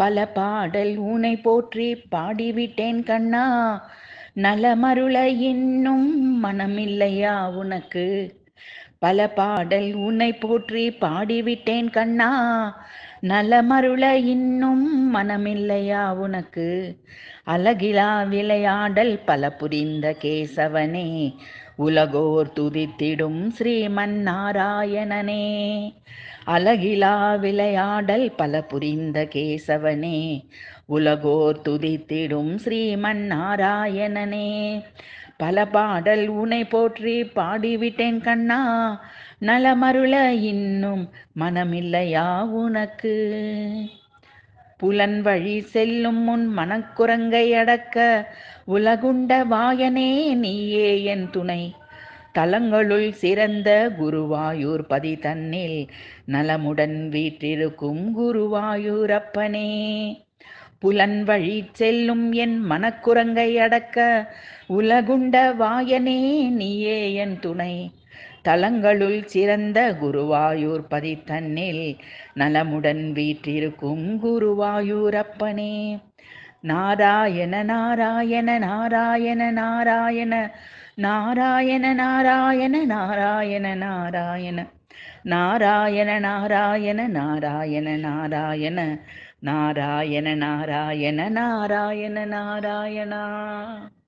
பல பாடல் ஊனை போற்றி பாடிவிட்டேன் கண்ணா நலமருள இன்னும் மனமில்லையா உனக்கு பல பாடல் உன்னை போற்றி பாடிவிட்டேன் கண்ணா நலமருள இன்னும் மனமில்லையா உனக்கு அழகிலா விளையாடல் பல புரிந்த கேசவனே உலகோர் துதித்திடும் ஸ்ரீமன் நாராயணனே அழகிலா விளையாடல் பல புரிந்த கேசவனே உலகோர் துதித்திடும் ஸ்ரீமன் நாராயணனே பல பாடல் உனை போற்றி பாடிவிட்டேன் கண்ணா நலமருள இன்னும் மனமில்லையா உனக்கு புலன் வழி செல்லும் முன் மனக்குரங்கை அடக்க உலகுண்ட வாயனே நீயே என் துணை தலங்களுள் சிறந்த குருவாயூர் பதி தன்னில் நலமுடன் வீற்றிருக்கும் குருவாயூரப்பனே புலன் வழி செல்லும் என் மனக்குரங்கை அடக்க உலகுண்ட வாயனே நீயே என் துணை தலங்களுள் சிறந்த குருவாயூர் பதித்தன்னில் நலமுடன் வீற்றிருக்கும் குருவாயூரப்பனே நாராயண நாராயண நாராயண நாராயண நாராயண நாராயண நாராயண நாராயண நாராயண நாராயண நாராயண நாராயண நாராயண நாராயண நாராயண நாராயணா